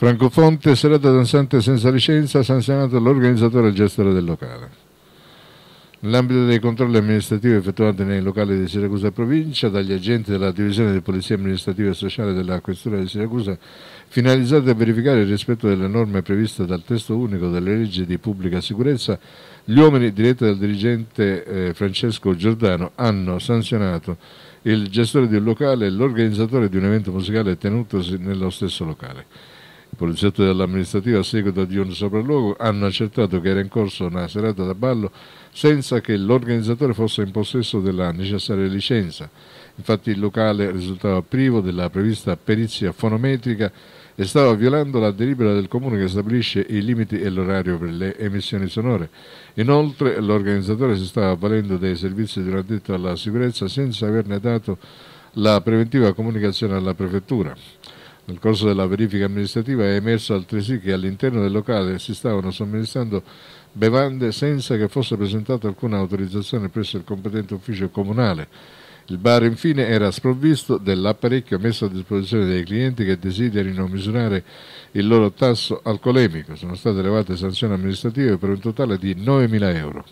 Francofonte, serata danzante senza licenza, sanzionato l'organizzatore al gestore del locale. Nell'ambito dei controlli amministrativi effettuati nei locali di Siracusa Provincia dagli agenti della Divisione di Polizia Amministrativa e Sociale della Questura di Siracusa, finalizzati a verificare il rispetto delle norme previste dal testo unico delle leggi di pubblica sicurezza, gli uomini diretti dal dirigente eh, Francesco Giordano hanno sanzionato il gestore di un locale e l'organizzatore di un evento musicale tenutosi nello stesso locale. I poliziotti dell'amministrativa a seguito di un sopralluogo hanno accertato che era in corso una serata da ballo senza che l'organizzatore fosse in possesso della necessaria licenza. Infatti il locale risultava privo della prevista perizia fonometrica e stava violando la delibera del comune che stabilisce i limiti e l'orario per le emissioni sonore. Inoltre l'organizzatore si stava avvalendo dei servizi di un addetto alla sicurezza senza averne dato la preventiva comunicazione alla prefettura. Nel corso della verifica amministrativa è emerso altresì che all'interno del locale si stavano somministrando bevande senza che fosse presentata alcuna autorizzazione presso il competente ufficio comunale. Il bar infine era sprovvisto dell'apparecchio messo a disposizione dei clienti che desiderino misurare il loro tasso alcolemico. Sono state elevate sanzioni amministrative per un totale di 9.000 euro.